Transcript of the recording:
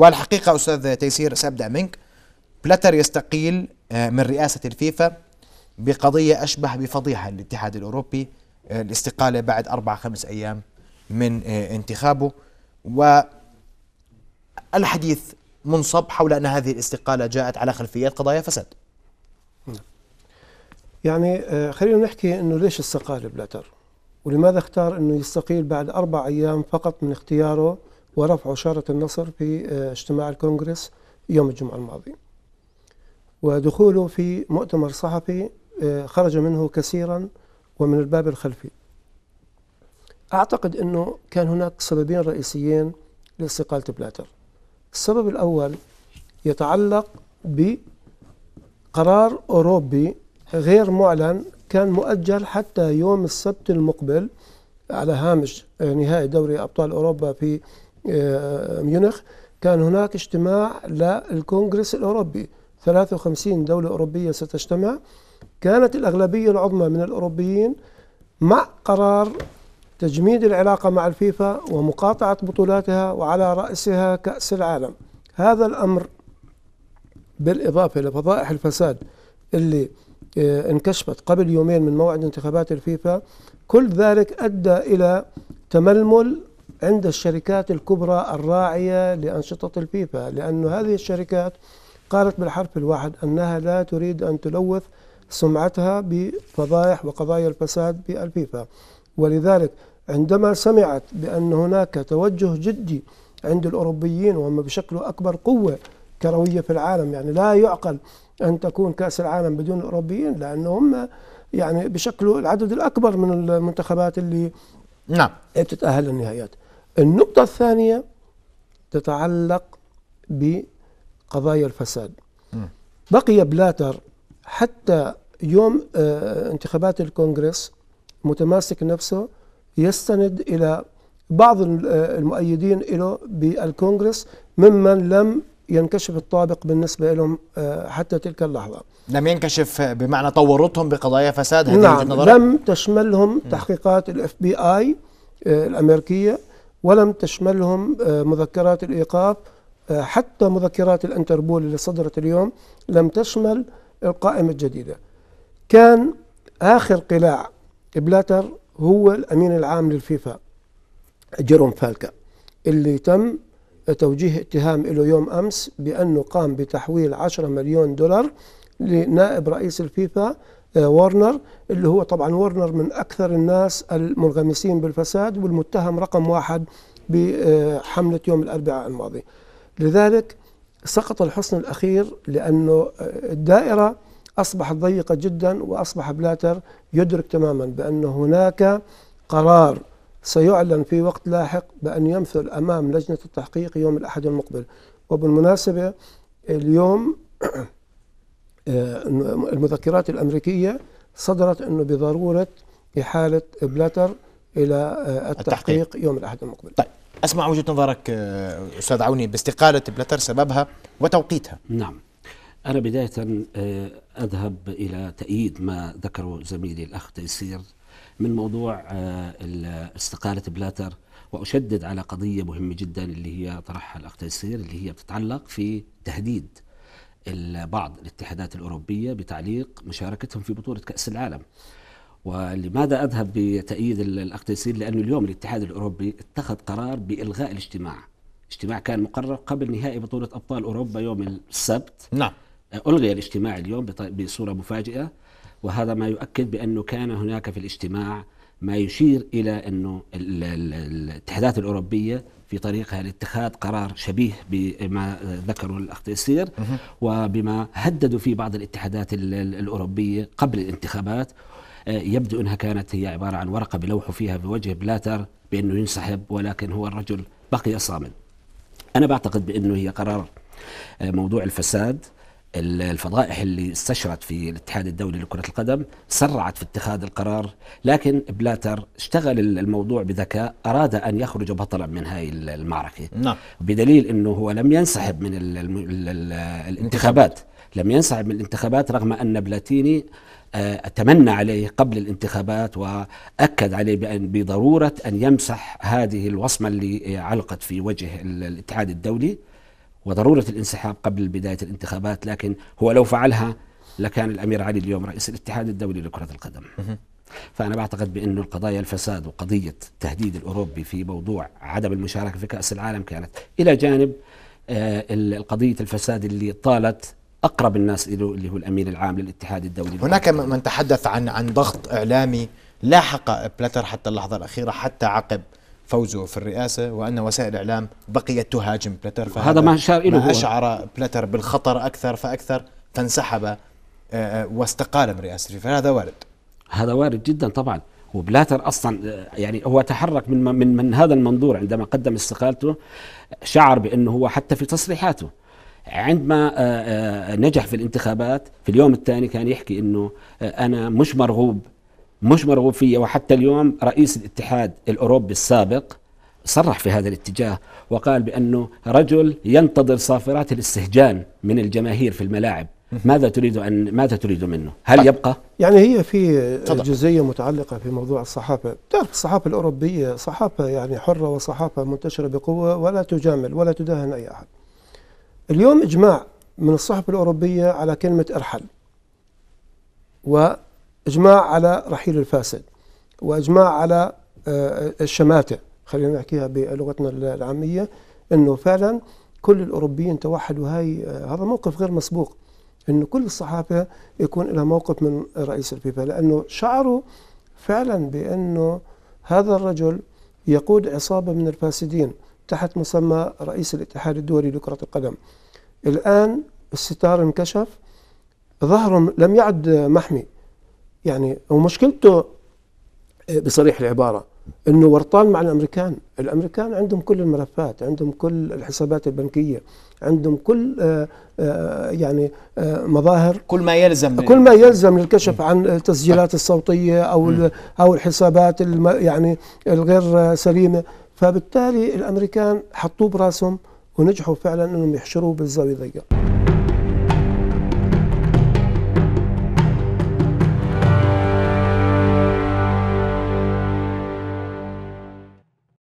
والحقيقة أستاذ تيسير سأبدأ منك بلاتر يستقيل آه، من رئاسة الفيفا بقضية أشبه بفضيحة للاتحاد الأوروبي آه، الاستقالة بعد أربع خمس أيام من آه، انتخابه والحديث منصب حول أن هذه الاستقالة جاءت على خلفيات قضايا فساد نعم. يعني خلينا نحكي أنه ليش استقال بلاتر ولماذا اختار أنه يستقيل بعد أربع أيام فقط من اختياره ورفع شارة النصر في آه، اجتماع الكونغرس يوم الجمعة الماضي ودخوله في مؤتمر صحفي آه، خرج منه كثيرا ومن الباب الخلفي أعتقد أنه كان هناك سببين رئيسيين لاستقالة بلاتر السبب الأول يتعلق بقرار أوروبي غير معلن كان مؤجل حتى يوم السبت المقبل على هامش آه، نهائي دوري أبطال أوروبا في آه، ميونخ كان هناك اجتماع للكونغرس الأوروبي 53 دولة أوروبية ستجتمع كانت الأغلبية العظمى من الأوروبيين مع قرار تجميد العلاقة مع الفيفا ومقاطعة بطولاتها وعلى رأسها كأس العالم هذا الأمر بالإضافة لفضائح الفساد اللي آه، انكشفت قبل يومين من موعد انتخابات الفيفا كل ذلك أدى إلى تململ عند الشركات الكبرى الراعية لأنشطة البيبا لأن هذه الشركات قالت بالحرف الواحد أنها لا تريد أن تلوث سمعتها بفضائح وقضايا الفساد بالبيبا ولذلك عندما سمعت بأن هناك توجه جدي عند الأوروبيين وهم بشكل أكبر قوة كروية في العالم يعني لا يعقل أن تكون كأس العالم بدون الأوروبيين لأنهم هم يعني بشكل العدد الأكبر من المنتخبات اللي نعم بتتأهل للنهائيات النقطة الثانية تتعلق بقضايا الفساد بقي بلاتر حتى يوم آه، انتخابات الكونغرس متماسك نفسه يستند إلى بعض آه، المؤيدين له بالكونغرس ممن لم ينكشف الطابق بالنسبة لهم آه، حتى تلك اللحظة لم ينكشف بمعنى طورتهم بقضايا فساد هذه نعم لم تشملهم تحقيقات الاف بي اي الأمريكية ولم تشملهم آه، مذكرات الإيقاف آه، حتى مذكرات الأنتربول اللي صدرت اليوم لم تشمل القائمة الجديدة كان آخر قلاع بلاتر هو الأمين العام للفيفا جيروم فالكا اللي تم توجيه اتهام له يوم أمس بأنه قام بتحويل 10 مليون دولار لنائب رئيس الفيفا آه، وارنر اللي هو طبعا وارنر من أكثر الناس المنغمسين بالفساد والمتهم رقم واحد بحملة آه، يوم الأربعاء الماضي لذلك سقط الحصن الأخير لأنه آه، الدائرة أصبحت ضيقة جدا وأصبح بلاتر يدرك تماما بأن هناك قرار سيعلن في وقت لاحق بأن يمثل أمام لجنة التحقيق يوم الأحد المقبل وبالمناسبة اليوم آه، المذكرات الأمريكية صدرت أنه بضرورة إحالة بلاتر إلى آه، التحقيق, التحقيق يوم الأحد المقبل طيب أسمع وجهة نظرك آه، أستاذ عوني باستقالة بلاتر سببها وتوقيتها نعم أنا بداية أذهب إلى تأييد ما ذكره زميلي الأخ تيسير من موضوع استقالة بلاتر وأشدد على قضية مهمة جدا اللي هي طرحها الأخ تيسير اللي هي بتتعلق في تهديد بعض الاتحادات الأوروبية بتعليق مشاركتهم في بطولة كأس العالم ولماذا أذهب بتأييد الأخ تيسير لأنه اليوم الاتحاد الأوروبي اتخذ قرار بإلغاء الاجتماع اجتماع كان مقرر قبل نهائي بطولة أبطال أوروبا يوم السبت نعم ألغي الاجتماع اليوم بصورة مفاجئة وهذا ما يؤكد بأنه كان هناك في الاجتماع ما يشير إلى أنه الاتحادات الأوروبية في طريقها لاتخاذ قرار شبيه بما ذكره الاخ تيسير وبما هددوا فيه بعض الاتحادات الاوروبيه قبل الانتخابات آه، يبدو انها كانت هي عباره عن ورقه بلوحوا فيها بوجه بلاتر بانه ينسحب ولكن هو الرجل بقي صامد. انا بعتقد بانه هي قرار آه، موضوع الفساد الفضائح اللي استشرت في الاتحاد الدولي لكرة القدم سرعت في اتخاذ القرار لكن بلاتر اشتغل الموضوع بذكاء أراد أن يخرج بطلا من هاي المعركة نعم. بدليل أنه هو لم ينسحب من الانتخابات لم ينسحب من الانتخابات رغم أن بلاتيني آه، تمنى عليه قبل الانتخابات واكد عليه بان بضروره ان يمسح هذه الوصمه اللي علقت في وجه الاتحاد الدولي وضرورة الانسحاب قبل بداية الانتخابات لكن هو لو فعلها لكان الأمير علي اليوم رئيس الاتحاد الدولي لكرة القدم فأنا بعتقد بأن القضايا الفساد وقضية التهديد الأوروبي في موضوع عدم المشاركة في كأس العالم كانت إلى جانب آه، القضية الفساد اللي طالت أقرب الناس له اللي هو الأمين العام للاتحاد الدولي هناك من تحدث عن عن ضغط إعلامي لاحق بلاتر حتى اللحظة الأخيرة حتى عقب فوزه في الرئاسة وأن وسائل الإعلام بقيت تهاجم بلتر فهذا ما أشار إله ما أشعر بلتر بالخطر أكثر فأكثر فانسحب آه، آه، واستقال من رئاسته فهذا وارد هذا وارد جدا طبعا وبلاتر اصلا آه، يعني هو تحرك من من من هذا المنظور عندما قدم استقالته شعر بانه هو حتى في تصريحاته عندما نجح في الانتخابات في اليوم الثاني كان يحكي انه انا مش مرغوب مش مرغوب فيه وحتى اليوم رئيس الاتحاد الأوروبي السابق صرح في هذا الاتجاه وقال بأنه رجل ينتظر صافرات الاستهجان من الجماهير في الملاعب ماذا تريد أن ماذا تريد منه؟ هل طيب. يبقى؟ يعني هي في طبعا. جزئية متعلقة في موضوع الصحافة، تعرف الصحافة الأوروبية صحافة يعني حرة وصحافة منتشرة بقوة ولا تجامل ولا تداهن أي أحد. اليوم إجماع من الصحف الأوروبية على كلمة ارحل. و إجماع على رحيل الفاسد وإجماع على آه، آه، الشماتة خلينا نحكيها بلغتنا العامية أنه فعلا كل الأوروبيين توحدوا هاي آه، هذا موقف غير مسبوق أنه كل الصحافة يكون لها موقف من رئيس الفيفا لأنه شعروا فعلا بأنه هذا الرجل يقود عصابة من الفاسدين تحت مسمى رئيس الاتحاد الدولي لكرة القدم الآن الستار انكشف ظهرهم لم يعد محمي يعني ومشكلته بصريح العبارة أنه ورطان مع الأمريكان الأمريكان عندهم كل الملفات عندهم كل الحسابات البنكية عندهم كل آآ آه، آآ آه، يعني آآ آه، مظاهر كل ما يلزم كل ما يلزم للكشف عن التسجيلات الصوتية أو أو الحسابات يعني الغير سليمة فبالتالي الأمريكان حطوه براسهم ونجحوا فعلا أنهم يحشروه بالزاوية ضيقة